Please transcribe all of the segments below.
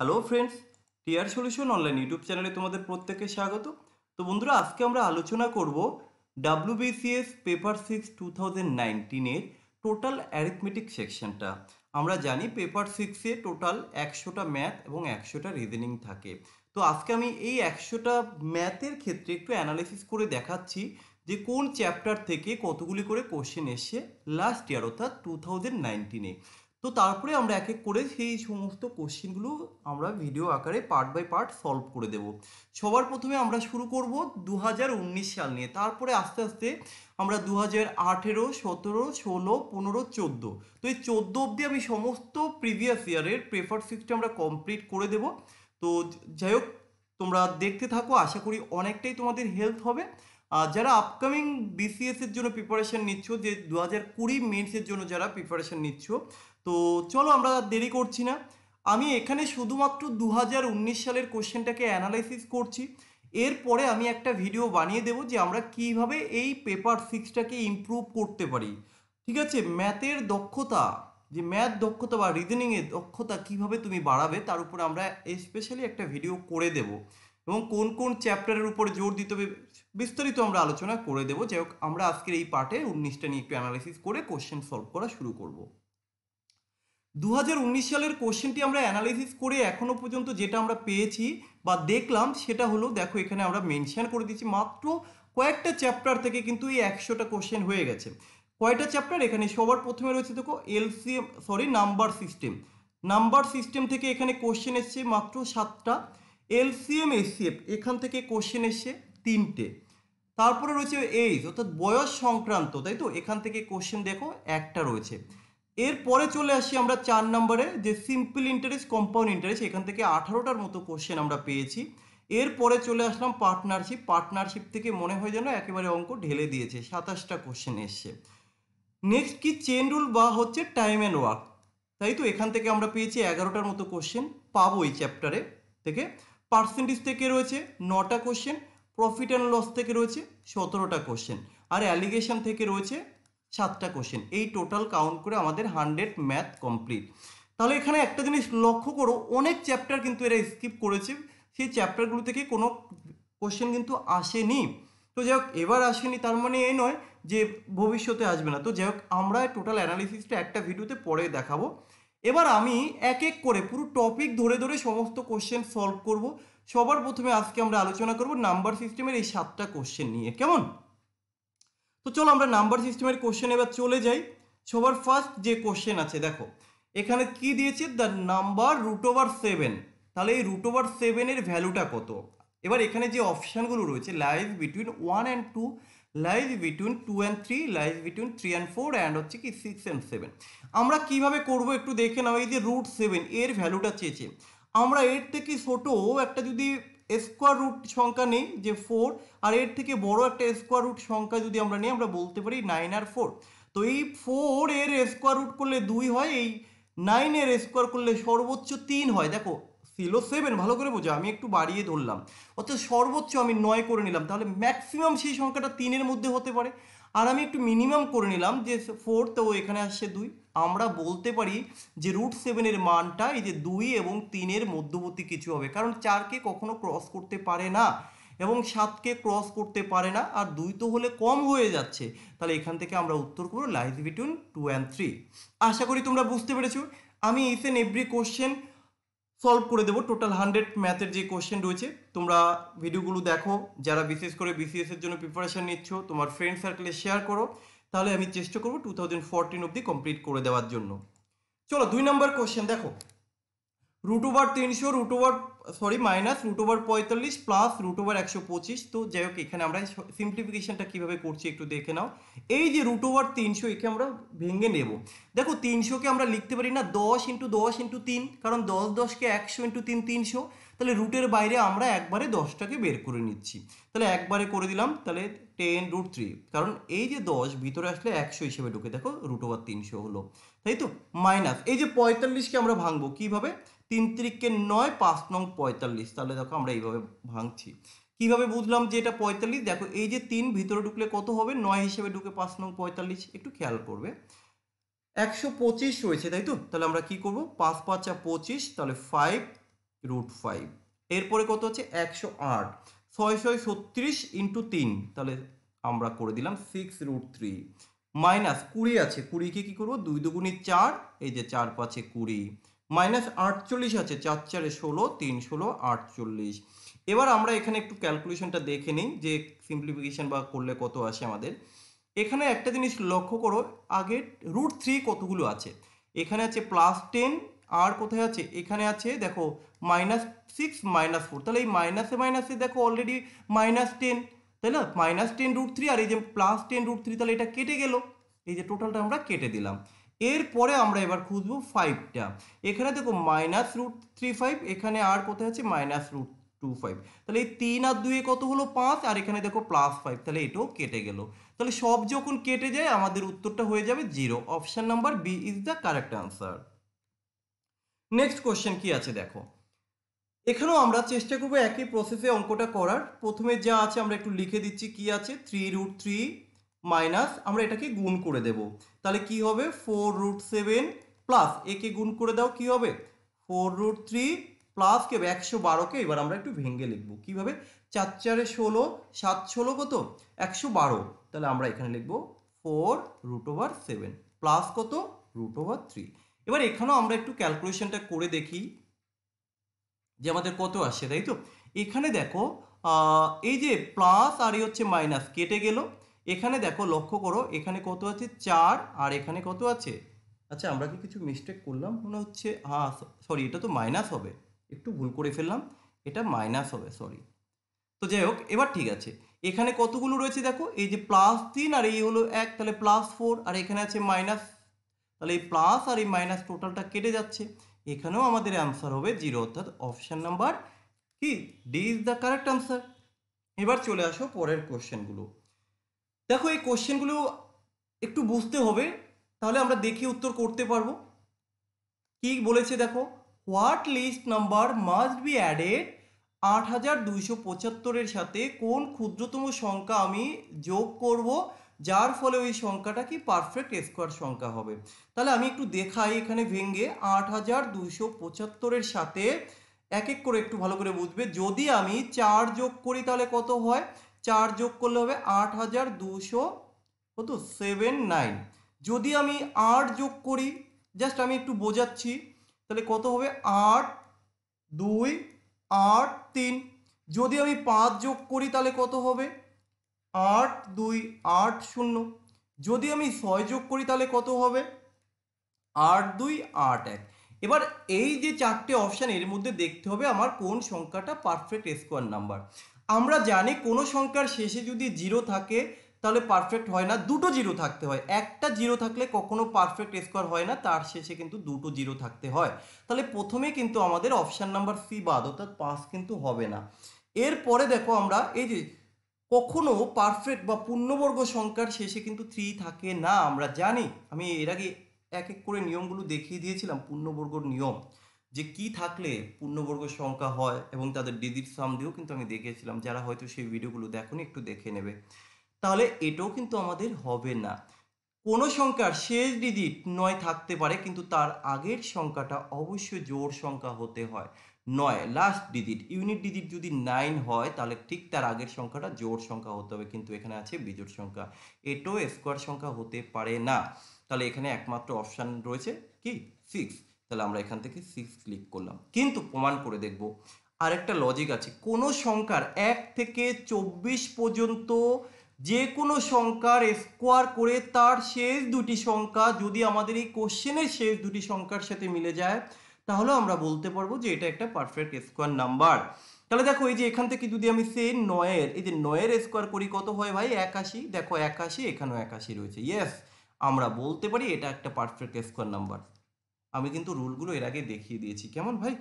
Hello friends TR solution online YouTube চ্যানেলে তোমাদের প্রত্যেককে স্বাগত তো বন্ধুরা আজকে আমরা আলোচনা করব WBCS paper six two thousand নাইনটিনের টোটাল অ্যারিথমেটিক সেকশনটা আমরা জানি পেপার সিক্সে টোটাল একশোটা ম্যাথ এবং একশোটা রিজনিং থাকে তো আজকে আমি এই একশোটা ম্যাথের ক্ষেত্রে একটু অ্যানালাইসিস করে দেখাচ্ছি যে কোন চ্যাপ্টার থেকে কতগুলি করে কোশ্চেন এসছে লাস্ট ইয়ার অর্থাৎ টু থাউজেন্ড নাইনটিনে তো তারপরে আমরা এক এক করে সেই সমস্ত কোশ্চেনগুলো আমরা ভিডিও আকারে পার্ট বাই পার্ট সলভ করে দেব সবার প্রথমে আমরা শুরু করব দু সাল নিয়ে তারপরে আস্তে আস্তে আমরা দু হাজার আঠেরো সতেরো ষোলো পনেরো চোদ্দো তো এই চোদ্দো অবধি আমি সমস্ত প্রিভিয়াস ইয়ারের প্রেফার সিস্টেম আমরা কমপ্লিট করে দেব তো যাই হোক তোমরা দেখতে থাকো আশা করি অনেকটাই তোমাদের হেল্প হবে আর যারা আপকামিং বিসিএসের জন্য প্রিপারেশান নিচ্ছ যে দু হাজার কুড়ি মেন্সের জন্য যারা প্রিপারেশান নিচ্ছ তো চলো আমরা দেরি করছি না আমি এখানে শুধুমাত্র দু সালের কোশ্চেনটাকে অ্যানালাইসিস করছি এরপরে আমি একটা ভিডিও বানিয়ে দেব যে আমরা কিভাবে এই পেপার সিক্সটাকে ইম্প্রুভ করতে পারি ঠিক আছে ম্যাথের দক্ষতা যে ম্যাথ দক্ষতা বা রিজনিংয়ের দক্ষতা কিভাবে তুমি বাড়াবে তার উপরে আমরা স্পেশালি একটা ভিডিও করে দেব এবং কোন কোন চ্যাপ্টারের উপরে জোর দিতে হবে বিস্তারিত আমরা আলোচনা করে দেবো যাই হোক আমরা আজকের এই পার্টে উনিশটা নিয়ে একটু অ্যানালাইসিস করে কোশ্চেন সলভ করা শুরু করবো দু সালের কোশ্চেনটি আমরা অ্যানালাইসিস করে এখনও পর্যন্ত যেটা আমরা পেয়েছি বা দেখলাম সেটা হলো দেখো এখানে আমরা মেনশান করে দিচ্ছি মাত্র কয়েকটা চ্যাপ্টার থেকে কিন্তু এই একশোটা কোশ্চেন হয়ে গেছে কয়টা চ্যাপ্টার এখানে সবার প্রথমে রয়েছে দেখো LCM sorry number system number system থেকে এখানে কোশ্চেন এসছে মাত্র সাতটা এলসিএম এসিএফ এখান থেকে কোশ্চেন এসছে তিনটে তারপরে রয়েছে এইজ অর্থাৎ বয়স সংক্রান্ত তাই তো এখান থেকে কোশ্চেন দেখো একটা রয়েছে এরপরে চলে আসি আমরা চার নম্বরে যে সিম্পল ইন্টারেস্ট কম্পাউন্ড ইন্টারেস্ট এখান থেকে আঠারোটার মতো কোশ্চেন আমরা পেয়েছি এরপরে চলে আসলাম পার্টনারশিপ পার্টনারশিপ থেকে মনে হয় যেন একেবারে অঙ্ক ঢেলে দিয়েছে সাতাশটা কোশ্চেন এসছে নেক্সট কি চেন রুল বা হচ্ছে টাইম অ্যান্ড ওয়ার্ক তাই তো এখান থেকে আমরা পেয়েছি এগারোটার মতো কোশ্চেন পাবো এই চ্যাপ্টারে থেকে পার্সেন্টেজ থেকে রয়েছে নটা কোশ্চেন প্রফিট অ্যান্ড লস থেকে রয়েছে সতেরোটা কোশ্চেন আর অ্যালিগেশন থেকে রয়েছে সাতটা কোশ্চেন এই টোটাল কাউন্ট করে আমাদের হান্ড্রেড ম্যাথ কমপ্লিট তাহলে এখানে একটা জিনিস লক্ষ্য করো অনেক চ্যাপ্টার কিন্তু এরা স্কিপ করেছে সেই চ্যাপ্টারগুলো থেকে কোনো কোশ্চেন কিন্তু আসেনি তো যাই হোক এবার আসেনি তার মানে এই নয় যে ভবিষ্যতে আসবে না তো যাই হোক আমরা টোটাল অ্যানালিসিসটা একটা ভিডিওতে পরে দেখাবো এবার আমি এক এক করে পুরো টপিক ধরে ধরে সমস্ত কোশ্চেন সলভ করব সবার প্রথমে আজকে আমরা আলোচনা করব নাম্বার সিস্টেমের এই সাতটা কোশ্চেন নিয়ে কেমন তো চলো আমরা নাম্বার সিস্টেমের কোশ্চেন এবার চলে যাই সবার ফার্স্ট যে কোশ্চেন আছে দেখো এখানে কি দিয়েছে the number root over seven তাহলে এই রুট ওভার সেভেনের ভ্যালুটা কত এবার এখানে যে অপশানগুলো রয়েছে live between one and two live between two and three live between three and four and হচ্ছে কি সিক্স অ্যান্ড সেভেন আমরা কীভাবে করবো একটু দেখে নাও এই যে রুট সেভেন এর ভ্যালুটা চেয়েছে আমরা এর থেকে ছোটো একটা যদি স্কোয়ার রুট সংখ্যা নেই যে ফোর আর এর থেকে বড় একটা স্কোয়ার রুট সংখ্যা যদি আমরা নিই আমরা বলতে পারি নাইন আর ফোর তো এই ফোর এর স্কোয়ার রুট করলে দুই হয় এই নাইনের স্কোয়ার করলে সর্বোচ্চ তিন হয় দেখো ছিল সেভেন ভালো করে বোঝা আমি একটু বাড়িয়ে ধরলাম অর্থাৎ সর্বোচ্চ আমি নয় করে নিলাম তাহলে ম্যাক্সিমাম সেই সংখ্যাটা তিনের মধ্যে হতে পারে আর আমি একটু মিনিমাম করে নিলাম যে ফোর তো এখানে আসছে দুই আমরা বলতে পারি যে রুট সেভেনের মানটা এই যে দুই এবং তিনের মধ্যবর্তী কিছু হবে কারণ চারকে কখনো ক্রস করতে পারে না এবং সাতকে ক্রস করতে পারে না আর দুই তো হলে কম হয়ে যাচ্ছে তাহলে এখান থেকে আমরা উত্তর করবো lies between two and three আশা করি তোমরা বুঝতে পেরেছো আমি each and every question solve করে দেবো টোটাল হান্ড্রেড ম্যাথের যে কোশ্চেন রয়েছে তোমরা ভিডিওগুলো দেখো যারা বিশেষ করে বিসিএস এর জন্য প্রিপারেশন নিচ্ছ তোমার ফ্রেন্ড সার্কেলে শেয়ার করো তাহলে আমি চেষ্টা করবো টু থাউজেন্ড ফোরটিন অব্দি কমপ্লিট করে দেওয়ার জন্য চলো দুই নম্বর কোশ্চেন দেখো রুট ওভার তিনশো root over sorry minus root over পঁয়তাল্লিশ প্লাস রুট ওভার একশো পঁচিশ তো যাই হোক এখানে আমরা সিম্পলিফিকেশনটা কীভাবে করছি একটু দেখে নাও এই যে রুট ওভার তিনশো একে আমরা ভেঙে নেব দেখো তিনশোকে আমরা লিখতে পারি না দশ ইন্টু দশ ইন্টু তিন কারণ দশ দশকে একশো ইন্টু তিন তিনশো তাহলে রুটের বাইরে আমরা একবারে দশটাকে বের করে নিচ্ছি তাহলে একবারে করে দিলাম তাহলে টেন রুট থ্রি কারণ এই যে দশ ভিতরে আসলে একশো হিসেবে ঢুকে দেখো রুট ওভার তিনশো হলো তাই তো মাইনাস এই যে পঁয়তাল্লিশকে আমরা ভাঙবো কীভাবে তিন তিনত্রিককে নয় পাঁচ নং পঁয়তাল্লিশ তাহলে দেখো আমরা এইভাবে ভাঙছি কিভাবে বুঝলাম যে এটা পঁয়তাল্লিশ দেখো এই যে তিন ভিতরে ঢুকলে কত হবে নয় হিসেবে ঢুকে পাঁচ নং পঁয়তাল্লিশ একটু খেয়াল করবে একশো পঁচিশ রয়েছে তাই তো তাহলে আমরা কি করব পাঁচ পাঁচ আর পঁচিশ তাহলে ফাইভ রুট ফাইভ এরপরে কত হচ্ছে একশো আট ছয় ছয় ছত্রিশ ইন্টু তিন তাহলে আমরা করে দিলাম সিক্স রুট থ্রি মাইনাস কুড়ি আছে কুড়িকে কী করবো দুই দুগুণি চার এই যে চার পাঁচে কুড়ি মাইনাস আটচল্লিশ আছে চার চারে ষোলো তিন ষোলো আটচল্লিশ এবার আমরা এখানে একটু ক্যালকুলেশনটা দেখে নিই যে সিম্পলিফিকেশান বা করলে কত আসে আমাদের এখানে একটা জিনিস লক্ষ্য করো আগে রুট থ্রি কতগুলো আছে এখানে আছে প্লাস টেন আর কোথায় আছে এখানে আছে দেখো মাইনাস সিক্স মাইনাস ফোর তাহলে এই মাইনাসে মাইনাসে দেখো অলরেডি মাইনাস টেন তাই না মাইনাস টেন রুট থ্রি আর এই যে প্লাস টেন রুট থ্রি তাহলে এটা কেটে গেল এই যে টোটালটা আমরা কেটে দিলাম এরপরে আমরা এবার খুঁজবো ফাইভটা এখানে দেখো মাইনাস রুট থ্রি ফাইভ এখানে আর কোথায় আছে মাইনাস রুট টু ফাইভ তাহলে এই তিন আর দুয়ে কত হলো পাঁচ আর এখানে দেখো প্লাস ফাইভ তাহলে এটাও কেটে গেল তাহলে সব যখন কেটে যায় আমাদের উত্তরটা হয়ে যাবে zero option number B is the correct answer next question কি আছে দেখো এখানেও আমরা চেষ্টা করবো একই প্রসেসে অঙ্কটা করার প্রথমে যা আছে আমরা একটু লিখে দিচ্ছি কি আছে থ্রি রুট থ্রি মাইনাস আমরা এটাকে গুণ করে দেব তাহলে কি হবে ফোর রুট সেভেন প্লাস একে গুণ করে দাও কি হবে ফোর রুট থ্রি প্লাস কে একশো বারোকে এবার আমরা একটু ভেঙে লিখবো কীভাবে চার চারে ষোলো সাত ষোলো কত একশো বারো তাহলে আমরা এখানে লিখবো four root over seven plus কত রুট ওভার থ্রি এবার এখানেও আমরা একটু ক্যালকুলেশনটা করে দেখি যে আমাদের কত আসে তাই তো এখানে দেখো এই যে প্লাস আর এই হচ্ছে মাইনাস কেটে গেলো এখানে দেখো লক্ষ্য করো এখানে কত আছে চার আর এখানে কত আছে আচ্ছা আমরা কি কিছু মিস্টেক করলাম মনে হচ্ছে হ্যাঁ সরি এটা তো মাইনাস হবে একটু ভুল করে ফেললাম এটা মাইনাস হবে সরি তো যাই হোক এবার ঠিক আছে এখানে কতগুলো রয়েছে দেখো এই যে প্লাস তিন আর এই হলো এক তাহলে প্লাস ফোর আর এখানে আছে মাইনাস তাহলে এই প্লাস আর এই মাইনাস টোটালটা কেটে যাচ্ছে এখানেও আমাদের অ্যান্সার হবে জিরো অর্থাৎ অপশান নাম্বার কি D is the correct answer এবার চলে আসো পরের কোশ্চেনগুলো দেখো এই কোশ্চেনগুলো একটু বুঝতে হবে তাহলে আমরা দেখে উত্তর করতে পারবো কি বলেছে দেখো what least number must be added আট হাজার দুইশো পঁচাত্তরের সাথে কোন ক্ষুদ্রতম সংখ্যা আমি যোগ করব যার ফলে ওই সংখ্যাটা কি পারফেক্ট স্কোয়ার সংখ্যা হবে তাহলে আমি একটু দেখাই এখানে ভেঙ্গে আট হাজার দুইশো পঁচাত্তরের সাথে এক এক করে একটু ভালো করে বুঝবে যদি আমি চার যোগ করি তাহলে কত হয় চার যোগ করলে হবে আট হাজার দুশো কত সেভেন নাইন যদি আমি আট যোগ করি জাস্ট আমি একটু বোঝাচ্ছি তাহলে কত হবে আট দুই আট তিন যদি আমি পাঁচ যোগ করি তাহলে কত হবে আট দুই আট শূন্য যদি আমি ছয় যোগ করি তাহলে কত হবে আট দুই আট এক এবার এই যে চারটে অপশান এর মধ্যে দেখতে হবে আমার কোন সংখ্যাটা পারফেক্ট স্কোয়ার নাম্বার আমরা জানি কোনো সংখ্যার শেষে যদি জিরো থাকে তাহলে পারফেক্ট হয় না দুটো জিরো থাকতে হয় একটা জিরো থাকলে কখনো পারফেক্ট স্কোয়ার হয় না তার শেষে কিন্তু দুটো জিরো থাকতে হয় তাহলে প্রথমে কিন্তু আমাদের অপশান নাম্বার সি বাদ অর্থাৎ পাস কিন্তু হবে না এরপরে দেখো আমরা এই যে কখনো পারফেক্ট বা পূর্ণবর্গ সংখ্যার শেষে কিন্তু থ্রি থাকে না আমরা জানি আমি এর আগে এক এক করে নিয়মগুলো দেখিয়ে দিয়েছিলাম পূর্ণবর্গর নিয়ম যে কি থাকলে পূর্ণবর্গ সংখ্যা হয় এবং তাদের ডিজিট সাম দিয়েও কিন্তু আমি দেখিয়েছিলাম যারা হয়তো সেই ভিডিওগুলো দেখুন একটু দেখে নেবে তাহলে এটাও কিন্তু আমাদের হবে না কোনো সংখ্যার শেষ ডিজিট নয় থাকতে পারে কিন্তু তার আগের সংখ্যাটা অবশ্যই জোর সংখ্যা হতে হয় নয় লাস্ট ডিজিট ইউনিট ডিজিট যদি নাইন হয় তাহলে ঠিক তার আগের সংখ্যাটা জোর সংখ্যা হতে হবে কিন্তু এখানে আছে বিজোট সংখ্যা এটাও স্কোয়ার সংখ্যা হতে পারে না তাহলে এখানে একমাত্র অপশান রয়েছে কি সিক্স তাহলে আমরা এখান থেকে সিক্স ক্লিক করলাম কিন্তু প্রমাণ করে দেখব আরেকটা লজিক আছে কোনো সংখ্যার এক থেকে চব্বিশ পর্যন্ত যে কোনো সংখ্যার স্কোয়ার করে তার শেষ দুটি সংখ্যা যদি আমাদের এই কোশ্চেনের শেষ দুটি সংখ্যার সাথে মিলে যায় তাহলে আমরা বলতে পারবো যে এটা একটা পারফেক্ট স্কোয়ার নাম্বার তাহলে দেখো এই যে এখান থেকে যদি আমি সে নয়ের এই যে নয়ের স্কোয়ার করি কত হয় ভাই একাশি দেখো একাশি এখানেও একাশি রয়েছে ইয়েস আমরা বলতে পারি এটা একটা পারফেক্ট স্কোয়ার নাম্বার আমি কিন্তু রুলগুলো এর আগে দেখিয়ে দিয়েছি কেমন ভাই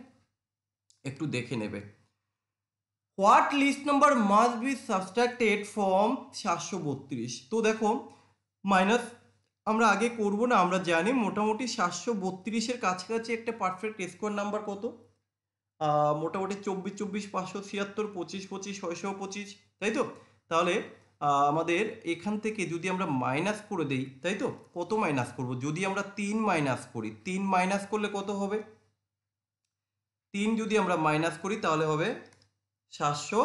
একটু দেখে নেবে what least number must be subtracted from সাতশো বত্রিশ তো দেখো মাইনাস আমরা আগে করব না আমরা জানি মোটামুটি সাতশো বত্রিশের কাছাকাছি একটা পারফেক্ট স্কোয়ার নাম্বার কত মোটামুটি চব্বিশ চব্বিশ পাঁচশো ছিয়াত্তর পঁচিশ পঁচিশ ছয়শো পঁচিশ তাই তো তাহলে আমাদের এখান থেকে যদি আমরা মাইনাস করে দেই তাই তো কত মাইনাস করব যদি আমরা তিন মাইনাস করি তিন মাইনাস করলে কত হবে তিন যদি আমরা মাইনাস করি তাহলে হবে সাতশো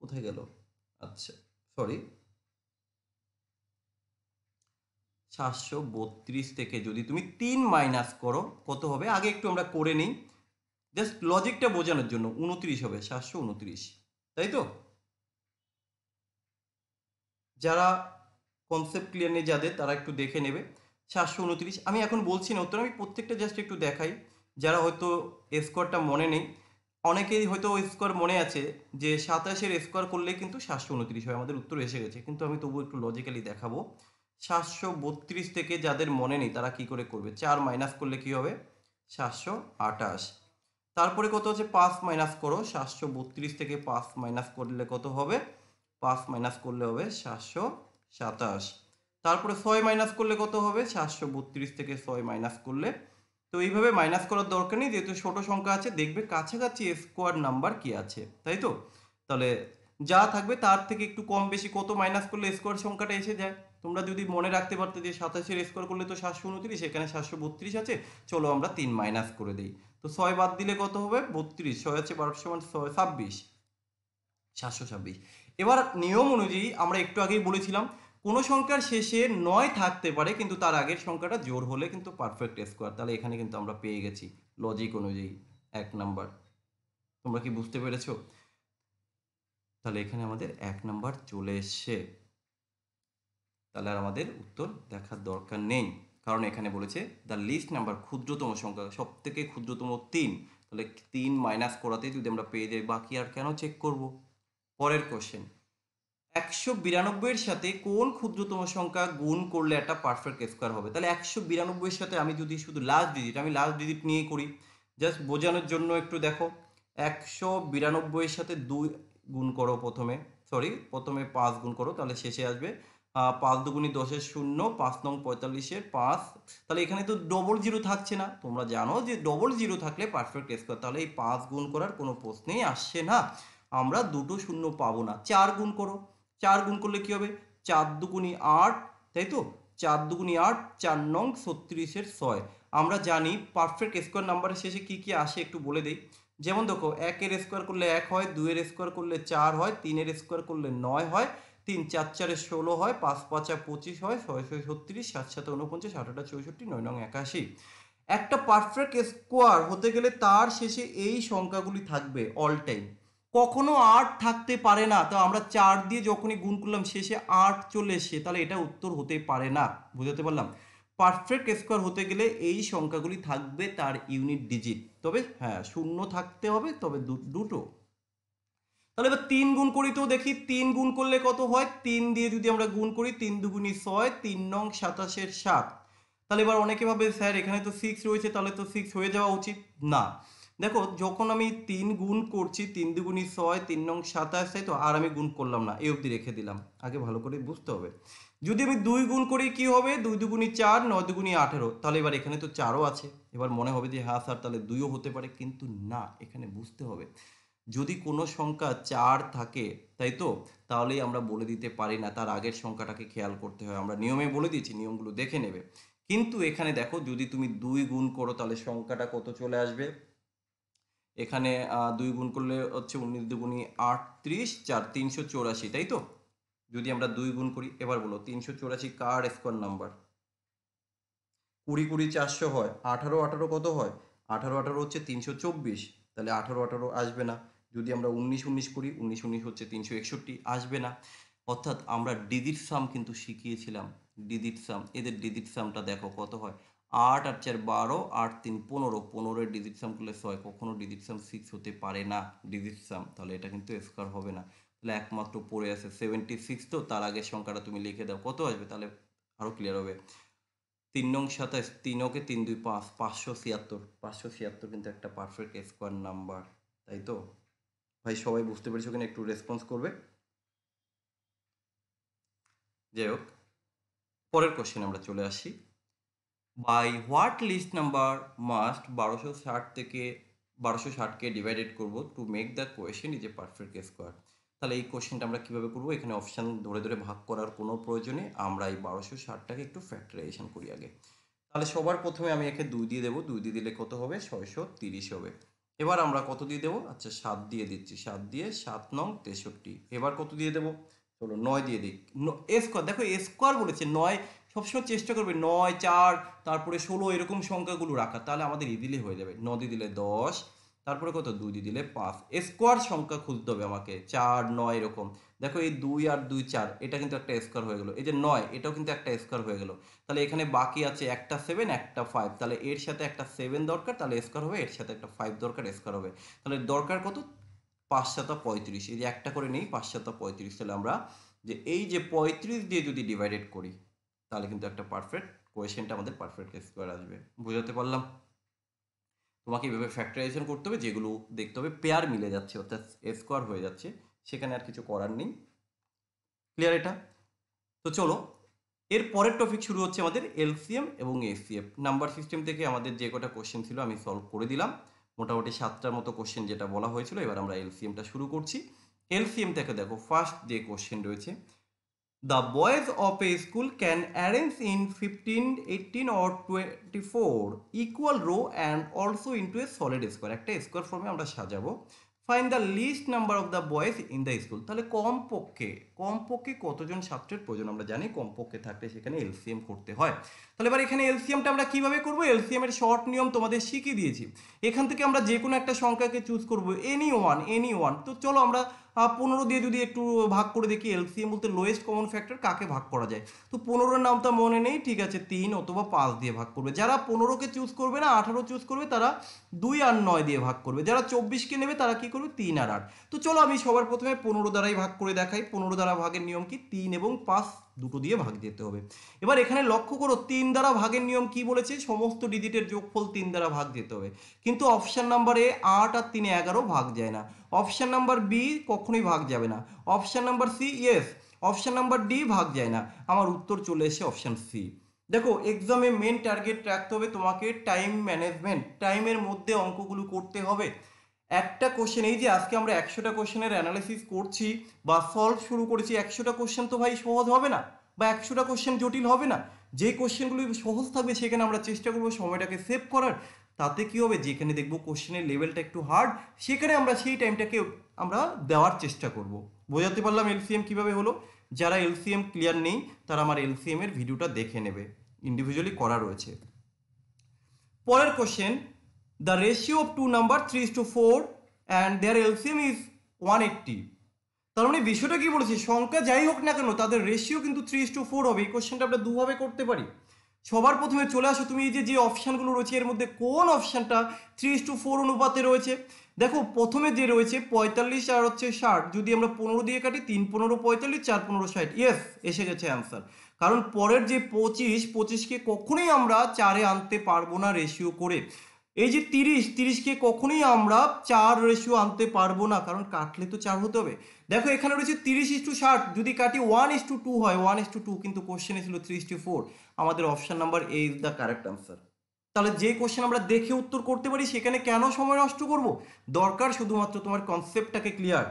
কোথায় গেল আচ্ছা সরি সাতশো বত্রিশ থেকে যদি তুমি তিন মাইনাস করো কত হবে আগে একটু আমরা করে নিই জাস্ট লজিকটা বোঝানোর জন্য উনত্রিশ হবে সাতশো উনত্রিশ তাই তো যারা কনসেপ্ট ক্লিয়ার নেই যাদের তারা একটু দেখে নেবে সাতশো উনত্রিশ আমি এখন বলছি না উত্তর আমি প্রত্যেকটা জাস্ট একটু দেখাই যারা হয়তো স্কোয়ারটা মনে নেই অনেকেই হয়তো স্কোয়ার মনে আছে যে সাতাশের স্কোয়ার করলে কিন্তু সাতশো উনত্রিশ হয় আমাদের উত্তর এসে গেছে কিন্তু আমি তবু একটু লজিক্যালি দেখাবো সাতশো বত্রিশ থেকে যাদের মনে নেই তারা কি করে করবে চার মাইনাস করলে কি হবে সাতশো আটাশ তারপরে কত হচ্ছে পাঁচ মাইনাস করো সাতশো বত্রিশ থেকে পাঁচ মাইনাস করলে কত হবে পাঁচ মাইনাস করলে হবে সাতশো সাতাশ তারপরে ছয় মাইনাস করলে কত হবে সাতশো বত্রিশ থেকে ছয় মাইনাস করলে তো এইভাবে মাইনাস করার দরকার নেই যেহেতু ছোট সংখ্যা আছে দেখবে কাছাকাছি স্কোয়ার নাম্বার কি আছে তাই তো তাহলে যা থাকবে তার থেকে একটু কম বেশি কত মাইনাস করলে স্কোয়ার সংখ্যাটা এসে যায় তোমরা যদি মনে রাখতে পারতে যে সাতাশের স্কোয়ার করলে তো সাতশো উনত্রিশ এখানে সাতশো বত্রিশ আছে চলো আমরা তিন মাইনাস করে দিই তো ছয় বাদ দিলে কত হবে বত্রিশ ছয় আছে বারোশো মানে ছয় ছাব্বিশ সাতশো ছাব্বিশ এবার নিয়ম অনুযায়ী আমরা একটু আগেই বলেছিলাম কোনো সংখ্যার শেষে নয় থাকতে পারে কিন্তু তার আগের সংখ্যাটা জোর হলে কিন্তু পারফেক্ট স্কোয়ার তাহলে এখানে কিন্তু আমরা পেয়ে গেছি লজিক অনুযায়ী এক নাম্বার তোমরা কি বুঝতে পেরেছ তাহলে এখানে আমাদের এক নাম্বার চলে এসছে তাহলে আর আমাদের উত্তর দেখার দরকার নেই কারণ এখানে বলেছে দ্য লিস্ট নাম্বার ক্ষুদ্রতম সংখ্যা সব থেকে ক্ষুদ্রতম তিন তাহলে তিন মাইনাস করাতে যদি আমরা পেয়ে যাই বাকি আর কেন চেক করবো পরের কোশ্চেন একশো বিরানব্বইয়ের সাথে কোন ক্ষুদ্রতম সংখ্যা গুণ করলে একটা পারফেক্ট স্কোয়ার হবে তাহলে একশো বিরানব্বইয়ের সাথে আমি যদি শুধু লাস্ট ডিজিট আমি লাস্ট ডিজিট নিয়ে করি জাস্ট বোঝানোর জন্য একটু দেখো একশো বিরানব্বইয়ের সাথে দুই গুণ করো প্রথমে সরি প্রথমে পাঁচ গুণ করো তাহলে শেষে আসবে পাঁচ দুগুণি দশের শূন্য পাঁচ নং পঁয়তাল্লিশের পাঁচ তাহলে এখানে তো ডবল জিরো থাকছে না তোমরা জানো যে ডবল জিরো থাকলে পারফেক্ট স্কোয়ার তাহলে এই পাঁচ গুণ করার কোনো প্রশ্নেই আসছে না আমরা দুটো শূন্য পাবো না চার গুণ করো চার গুণ করলে কী হবে চার দুগুনি আট তাই তো চার দুগুনি আট চার নং ছত্রিশের ছয় আমরা জানি পারফেক্ট স্কোয়ার নাম্বারের শেষে কি কি আসে একটু বলে দিই যেমন দেখো একের স্কোয়ার করলে এক হয় দুয়ের স্কোয়ার করলে চার হয় তিনের স্কোয়ার করলে নয় হয় তিন চার চারে ষোলো হয় পাঁচ পাঁচা পঁচিশ হয় ছয় ছয় ছত্রিশ সাত সাত উনপঞ্চাশ আট আটা চৌষট্টি নয় নং একাশি একটা পারফেক্ট স্কোয়ার হতে গেলে তার শেষে এই সংখ্যাগুলি থাকবে অল টাইম কখনো আট থাকতে পারে না তো আমরা চার দিয়ে যখনই গুণ করলাম শেষে আট চলে এসে তাহলে এটা উত্তর হতে পারে না বুঝাতে পারলাম পারফেক্ট স্কোয়ার হতে গেলে এই সংখ্যাগুলি থাকবে তার ইউনিট ডিজিট তবে হ্যাঁ শূন্য থাকতে হবে তবে দুটো তাহলে এবার তিন গুণ করি তো দেখি তিন গুণ করলে কত হয় তিন দিয়ে যদি আমরা গুণ করি তিন দুগুণি ছয় তিন নং সাতাশের সাত তাহলে এবার অনেকে ভাবে স্যার এখানে তো সিক্স রয়েছে তাহলে তো সিক্স হয়ে যাওয়া উচিত না দেখো যখন আমি তিন গুণ করছি তিন দুগুণি ছয় তিন নং সাতাশ তাই তো আর আমি গুণ করলাম না এই অবধি রেখে দিলাম আগে ভালো করে বুঝতে হবে যদি আমি দুই গুণ করি কি হবে দুই দুগুণি চার নয় দুগুণি আঠেরো তাহলে এবার এখানে তো চারও আছে এবার মনে হবে যে হ্যাঁ স্যার তাহলে দুইও হতে পারে কিন্তু না এখানে বুঝতে হবে যদি কোনো সংখ্যা চার থাকে তাই তো তাহলেই আমরা বলে দিতে পারি না তার আগের সংখ্যাটাকে খেয়াল করতে হয় আমরা নিয়মে বলে দিয়েছি নিয়মগুলো দেখে নেবে কিন্তু এখানে দেখো যদি তুমি দুই গুণ করো তাহলে সংখ্যাটা কত চলে আসবে এখানে দুই গুণ করলে হচ্ছে উনিশ দুগুণি আটত্রিশ চার তিনশো চৌরাশি তাই তো যদি আমরা দুই গুণ করি এবার বলো তিনশো চৌরাশি কার স্কোয়ার নাম্বার কুড়ি কুড়ি চারশো হয় আঠারো আঠারো কত হয় আঠারো আঠারো হচ্ছে তিনশো চব্বিশ তাহলে আঠারো আঠারো আসবে না যদি আমরা উনিশ উনিশ করি উনিশ উনিশ হচ্ছে তিনশো একষট্টি আসবে না অর্থাৎ আমরা ডিজিট সাম কিন্তু শিখিয়েছিলাম ডিজিট সাম এদের ডিজিট সামটা দেখো কত হয় আট আর চার বারো আট তিন পনেরো পনেরোর ডিজিট সাম করলে ছয় কখনো ডিজিট সাম সিক্স হতে পারে না ডিজিট সাম তাহলে এটা কিন্তু স্কোয়ার হবে না তাহলে একমাত্র পড়ে আছে সেভেন্টি সিক্স তো তার আগের সংখ্যাটা তুমি লিখে দাও কত আসবে তাহলে আরও ক্লিয়ার হবে তিন নং সাতাশ তিন ওকে তিন দুই পাঁচ পাঁচশো ছিয়াত্তর পাঁচশো ছিয়াত্তর কিন্তু একটা পারফেক্ট স্কোয়ার নাম্বার তাই তো ভাই সবাই বুঝতে পেরেছো কিনা একটু রেসপন্স করবে যাই হোক পরের কোশ্চেন আমরা চলে আসি by what least number must বারোশো ষাট থেকে বারোশো ষাটকে ডিভাইডেড করবো to make the quotient is a perfect square তাহলে এই কোয়েশ্চেনটা আমরা কীভাবে করবো এখানে অপশান ধরে ধরে ভাগ করার কোনো প্রয়োজনে আমরা এই বারোশো ষাটটাকে একটু ফ্যাক্টরাইজেশন করি আগে তাহলে সবার প্রথমে আমি একে দুই দিয়ে দেবো দুই দিয়ে দিলে কত হবে ছয়শো তিরিশ হবে এবার আমরা কত দিয়ে দেবো আচ্ছা সাত দিয়ে দিচ্ছি সাত দিয়ে সাত নং তেষট্টি এবার কত দিয়ে দেবো চলো নয় দিয়ে দিই এ স্কোয়ার দেখো এ স্কোয়ার বলেছে নয় সবসময় চেষ্টা করবে নয় চার তারপরে ষোলো এরকম সংখ্যাগুলো রাখা তাহলে আমাদের ইদিলে হয়ে যাবে ন দি দিলে দশ তারপরে কত দুই দি দিলে পাঁচ স্কোয়ার সংখ্যা খুঁজতে হবে আমাকে চার নয় এরকম দেখো এই দুই আর দুই চার এটা কিন্তু একটা স্কোয়ার হয়ে গেলো এই যে নয় এটাও কিন্তু একটা স্কোয়ার হয়ে গেলো তাহলে এখানে বাকি আছে একটা সেভেন একটা ফাইভ তাহলে এর সাথে একটা সেভেন দরকার তাহলে স্কোয়ার হবে এর সাথে একটা ফাইভ দরকার স্কোয়ার হবে তাহলে দরকার কত পাঁচশাতা পঁয়ত্রিশ এই যে একটা করে নেই পাঁচশাতা পঁয়ত্রিশ তাহলে আমরা যে এই যে পঁয়ত্রিশ দিয়ে যদি ডিভাইডেড করি তাহলে কিন্তু একটা পারফেক্ট কোয়েশনটা আমাদের পারফেক্ট স্কোয়ার আসবে বোঝাতে পারলাম তোমাকে এভাবে ফ্যাক্টরাইজেশন করতে হবে যেগুলো দেখতে হবে পেয়ার মিলে যাচ্ছে অর্থাৎ স্কোয়ার হয়ে যাচ্ছে সেখানে আর কিছু করার নেই ক্লিয়ার এটা তো চলো এর পরের টপিক শুরু হচ্ছে আমাদের এলসিএম এবং এসিএফ নাম্বার সিস্টেম থেকে আমাদের যে কটা কোশ্চেন ছিল আমি সলভ করে দিলাম মোটামুটি সাতটার মতো কোশ্চেন যেটা বলা হয়েছিল এবার আমরা এলসিএমটা শুরু করছি এলসিএম থেকে দেখো ফার্স্ট যে কোশ্চেন রয়েছে The boys of a school can arrange in 15, 18 or 24 equal row and also into a solid square. Acta square form, Find the least number of the boys in the school. The school তাহলে কমপক্ষে কতজন ছাত্রের প্রয়োজন আমরা জানি কমপক্ষে থাকলে সেখানে এলসিএম করতে হয় তাহলে এবার এখানে এলসিএমটা আমরা কিভাবে করব এলসিএম এর শর্ট নিয়ম তোমাদের শিখিয়ে দিয়েছি এখান থেকে আমরা যে কোনো একটা সংখ্যাকে চুজ করব এনি ওয়ান এনি ওয়ান তো চলো আমরা পনেরো দিয়ে যদি একটু ভাগ করে দেখি এলসিএম বলতে লোয়েস্ট কমন ফ্যাক্টর কাকে ভাগ করা যায় তো পনেরোর নামটা মনে নেই ঠিক আছে তিন অথবা পাঁচ দিয়ে ভাগ করবে যারা পনেরোকে চুজ করবে না আঠারো চুজ করবে তারা দুই আর নয় দিয়ে ভাগ করবে যারা চব্বিশকে নেবে তারা কি করবে তিন আর আট তো চলো আমি সবার প্রথমে পনেরো দ্বারাই ভাগ করে দেখাই পনেরো দ্বারা ভাগের নিয়ম কি তিন এবং পাঁচ দুটো দিয়ে ভাগ দিতে হবে এবার এখানে লক্ষ্য করো তিন দ্বারা ভাগের নিয়ম কি বলেছে সমস্ত ডিজিটের যোগফল তিন দ্বারা ভাগ দিতে হবে কিন্তু অপশান নাম্বার এ আট আর তিনে এগারো ভাগ যায় না অপশান নাম্বার বি কখনোই ভাগ যাবে না option number C yes option number D ভাগ যায় না আমার উত্তর চলে এসে অপশান সি দেখো এক্সামে মেন টার্গেট রাখতে হবে তোমাকে টাইম ম্যানেজমেন্ট টাইমের মধ্যে অঙ্কগুলো করতে হবে একটা কোশ্চেন এই যে আজকে আমরা একশোটা কোশ্চেনের অ্যানালিসিস করছি বা সলভ শুরু করেছি একশোটা কোশ্চেন তো ভাই সহজ হবে না বা একশোটা কোশ্চেন জটিল হবে না যে কোশ্চেনগুলি সহজ থাকবে সেখানে আমরা চেষ্টা করবো সময়টাকে সেভ করার তাতে কী হবে যেখানে দেখবো কোশ্চেনের লেভেলটা একটু হার্ড সেখানে আমরা সেই টাইমটাকে আমরা দেওয়ার চেষ্টা করব বোঝাতে পারলাম এলসিএম কিভাবে হলো যারা এলসিএম ক্লিয়ার নেই তারা আমার এর ভিডিওটা দেখে নেবে ইন্ডিভিজুয়ালি করা রয়েছে পরের question the ratio of two number 3 is to 4 and their LCM is 180 তার মানে বিষয়টা কি বলেছি সংখ্যা যাই হোক না কেন তাদের রেশিও কিন্তু থ্রি টু ফোর হবে এই কোশ্চেনটা আমরা দুভাবে করতে পারি সবার প্রথমে চলে আসো তুমি এই যে যে অপশানগুলো রয়েছে এর মধ্যে কোন অপশানটা থ্রি টু ফোর অনুপাতে রয়েছে দেখো প্রথমে যে রয়েছে পঁয়তাল্লিশ আর হচ্ছে ষাট যদি আমরা পনেরো দিয়ে কাটি তিন পনেরো পঁয়তাল্লিশ চার পনেরো ষাট ইয়েস এসে গেছে অ্যান্সার কারণ পরের যে পঁচিশ পঁচিশকে কখনোই আমরা চারে আনতে পারবো না রেশিও করে এই যে তিরিশ তিরিশকে কখনোই আমরা চার রেশিও আনতে পারবো না কারণ কাটলে তো চার হতে হবে দেখো এখানে রয়েছে তিরিশ টু ষাট যদি কাটি ওয়ান ইস টু টু হয় ওয়ান ইস টু টু কিন্তু কোশ্চেনে ছিল থ্রি টু ফোর আমাদের option number A is the correct answer তাহলে যে কোশ্চেন আমরা দেখে উত্তর করতে পারি সেখানে কেন সময় নষ্ট করব দরকার শুধুমাত্র তোমার কনসেপ্টটাকে ক্লিয়ার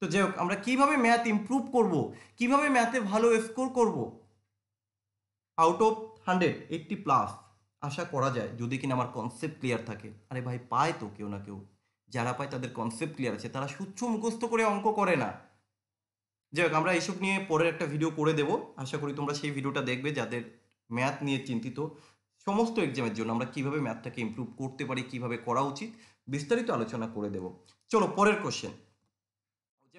তো যাই হোক আমরা কিভাবে ম্যাথ ইম্প্রুভ করব কিভাবে ম্যাথে ভালো স্কোর করব out of hundred eighty plus আশা করা যায় যদি কিনা আমার কনসেপ্ট ক্লিয়ার থাকে আরে ভাই পায় তো কেউ না কেউ যারা পায় তাদের কনসেপ্ট ক্লিয়ার আছে তারা সুচ্ছ মুখস্থ করে অঙ্ক করে না যাই হোক আমরা এইসব নিয়ে পরের একটা ভিডিও করে দেবো আশা করি তোমরা সেই ভিডিওটা দেখবে যাদের ম্যাথ নিয়ে চিন্তিত সমস্ত এক্সামের জন্য আমরা কিভাবে ম্যাথটাকে ইম্প্রুভ করতে পারি কিভাবে করা উচিত বিস্তারিত আলোচনা করে দেব চলো পরের কোশ্চেন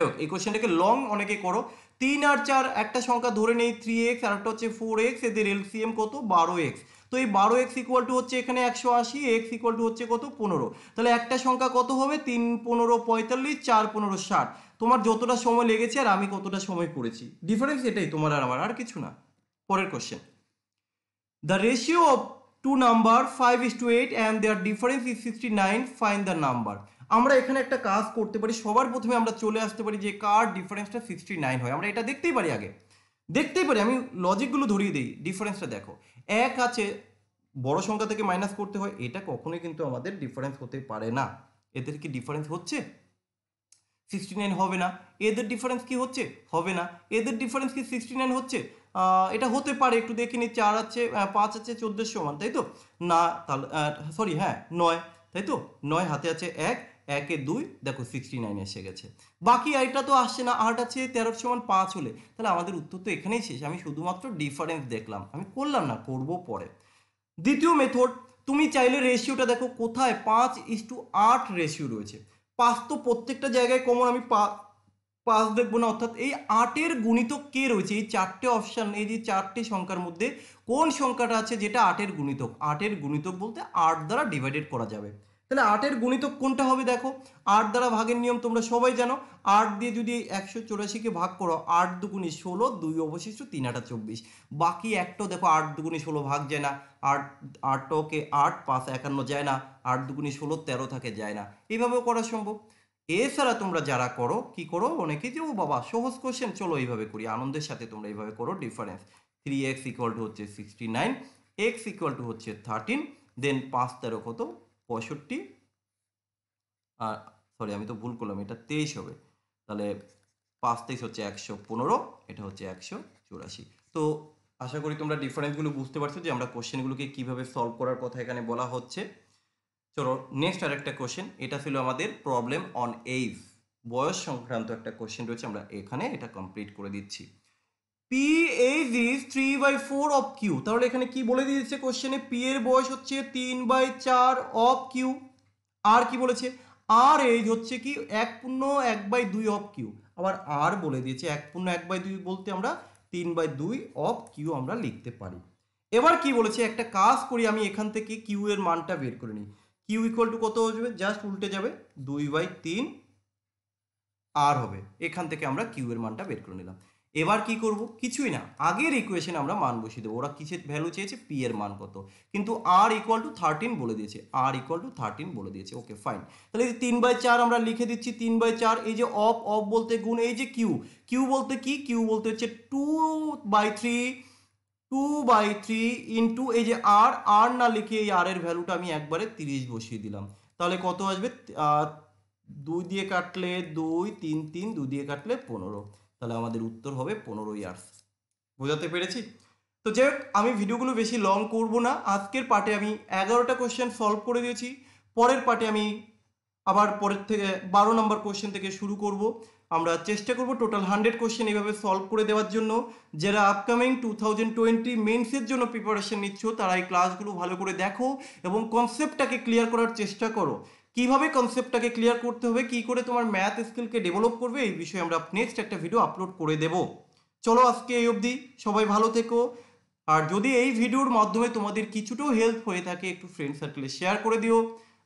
হোক এই কোয়েশ্চেনটাকে লং অনেকে করো তিন আর চার একটা সংখ্যা ধরে নেই থ্রি এক্স আর একটা হচ্ছে ফোর এক্স এদের এলসিএম কত বারো এক্স তো এই বারো এক্স ইকুয়াল টু হচ্ছে এখানে একশো আশি এক্স ইকুয়াল টু হচ্ছে কত পনেরো তাহলে একটা সংখ্যা কত হবে তিন পনেরো পঁয়তাল্লিশ চার পনেরো ষাট তোমার যতটা সময় লেগেছে আর আমি কতটা সময় করেছি ডিফারেন্স এটাই তোমার আর আমার আর কিছু না পরের question the ratio of two number five is to eight and their difference is sixty nine find the number আমরা এখানে একটা কাজ করতে পারি সবার প্রথমে আমরা চলে আসতে পারি যে কার ডিফারেন্সটা সিক্সটি নাইন হয় আমরা এটা দেখতেই পারি আগে দেখতেই পারি আমি লজিকগুলো ধরিয়ে দিই ডিফারেন্সটা দেখো এক আছে বড় সংখ্যা থেকে মাইনাস করতে হয় এটা কখনোই কিন্তু আমাদের ডিফারেন্স হতে পারে না এদের কি ডিফারেন্স হচ্ছে সিক্সটি নাইন হবে না এদের ডিফারেন্স কি হচ্ছে হবে না এদের ডিফারেন্স কি সিক্সটি নাইন হচ্ছে এটা হতে পারে একটু দেখে নিই চার আছে পাঁচ আছে চোদ্দের সমান তাই তো না তাহলে সরি হ্যাঁ নয় তাই তো নয় হাতে আছে এক একে দুই দেখো সিক্সটি নাইন এসে গেছে বাকি আইটা তো আসছে না আট আছে তেরোর সমান পাঁচ হলে তাহলে আমাদের উত্তর তো এখানেই শেষ আমি শুধুমাত্র ডিফারেন্স দেখলাম আমি করলাম না করব পরে দ্বিতীয় মেথড তুমি চাইলে রেশিওটা দেখো কোথায় পাঁচ ইস টু আট রেশিও রয়েছে পাঁচ তো প্রত্যেকটা জায়গায় কমন আমি পা পাঁচ দেখবো না অর্থাৎ এই আটের গুণিতক কে রয়েছে এই চারটে অপশান এই যে চারটে সংখ্যার মধ্যে কোন সংখ্যাটা আছে যেটা আটের গুণিতক আটের গুণিতক বলতে আট দ্বারা ডিভাইডেড করা যাবে তাহলে আটের গুণিত কোনটা হবে দেখো আট দ্বারা ভাগের নিয়ম তোমরা সবাই জানো আট দিয়ে যদি একশো চৌরাশিকে ভাগ করো আট দুগুণি ষোলো দুই অবশিষ্ট তিন আটা চব্বিশ বাকি একটাও দেখো আট দুগুণি ষোলো ভাগ যায় না আট আটকে আট পাঁচ একান্ন যায় না আট দুগুণি ষোলো তেরো থাকে যায় না এইভাবেও করা সম্ভব এছাড়া তোমরা যারা করো কি করো অনেকে যে ও বাবা সহজ কোশ্চেন চলো এইভাবে করি আনন্দের সাথে তোমরা এইভাবে করো difference three x equal to হচ্ছে sixty nine x equal to হচ্ছে থার্টিন দেন পাঁচ তেরো কত পঁয়ষট্টি আর সরি আমি তো ভুল করলাম এটা তেইশ হবে তাহলে পাঁচ তেইশ হচ্ছে একশো পনেরো এটা হচ্ছে একশো চুরাশি তো আশা করি তোমরা ডিফারেন্সগুলো বুঝতে পারছো যে আমরা কোশ্চেনগুলোকে কীভাবে সলভ করার কথা এখানে বলা হচ্ছে চলো নেক্সট আর একটা কোশ্চেন এটা ছিল আমাদের প্রবলেম অন এইজ বয়স সংক্রান্ত একটা কোশ্চেন রয়েছে আমরা এখানে এটা কমপ্লিট করে দিচ্ছি P age is three by four of Q তাহলে এখানে কি বলে দিয়েছে কোশ্চেনে পি এর বয়স হচ্ছে তিন বাই চার অফ কিউ আর কি বলেছে আর এইজ হচ্ছে কি এক পূর্ণ এক বাই দুই অফ কিউ আবার আর বলে দিয়েছে এক পূর্ণ এক বাই দুই বলতে আমরা তিন বাই দুই অফ কিউ আমরা লিখতে পারি এবার কি বলেছে একটা কাজ করি আমি এখান থেকে কিউ এর মানটা বের করে নিই কিউ ইকুয়াল টু কত আসবে জাস্ট উল্টে যাবে দুই বাই তিন আর হবে এখান থেকে আমরা কিউ এর মানটা বের করে নিলাম এবার কি করব কিছুই না আগের ইকুয়েশন আমরা মান বসিয়ে দেবো ওরা কিসের ভ্যালু চেয়েছে পি এর মান কত কিন্তু আর ইকুয়াল টু থার্টিন বলে দিয়েছে আর ইকুয়াল টু থার্টিন বলে দিয়েছে ওকে ফাইন তাহলে এই তিন বাই চার আমরা লিখে দিচ্ছি তিন বাই চার এই যে অফ অফ বলতে গুণ এই যে কিউ কিউ বলতে কি কিউ বলতে হচ্ছে two by three two by three into এই যে আর আর না লিখে এই আর এর ভ্যালুটা আমি একবারে তিরিশ বসিয়ে দিলাম তাহলে কত আসবে দুই দিয়ে কাটলে দুই তিন তিন দুই দিয়ে কাটলে পনেরো তাহলে আমাদের উত্তর হবে পনেরো ইয়ার্স বোঝাতে পেরেছি তো যাই হোক আমি ভিডিওগুলো বেশি লং করব না আজকের পার্টে আমি এগারোটা কোয়েশ্চেন সলভ করে দিয়েছি পরের পার্টে আমি আবার পরের থেকে বারো নম্বর কোয়েশ্চেন থেকে শুরু করব আমরা চেষ্টা করব টোটাল হান্ড্রেড কোয়েশ্চেন এইভাবে সলভ করে দেওয়ার জন্য যারা আপকামিং টু থাউজেন্ড টোয়েন্টি মেন্সের জন্য প্রিপারেশন নিচ্ছ তারা এই ক্লাসগুলো ভালো করে দেখো এবং কনসেপ্টটাকে ক্লিয়ার করার চেষ্টা করো কিভাবে কনসেপ্টটাকে ক্লিয়ার করতে হবে কি করে তোমার ম্যাথ স্কিলকে ডেভেলপ করবে এই বিষয়ে আমরা নেক্সট একটা ভিডিও আপলোড করে দেব চলো আজকে এই অবধি সবাই ভালো থেকো আর যদি এই ভিডিওর মাধ্যমে তোমাদের কিছুটাও হেল্প হয়ে থাকে একটু ফ্রেন্ড সার্কেলে শেয়ার করে দিও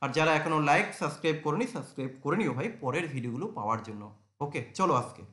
আর যারা এখনও লাইক সাবস্ক্রাইব করনি সাবস্ক্রাইব করে নিও ভাই পরের ভিডিওগুলো পাওয়ার জন্য ওকে চলো আজকে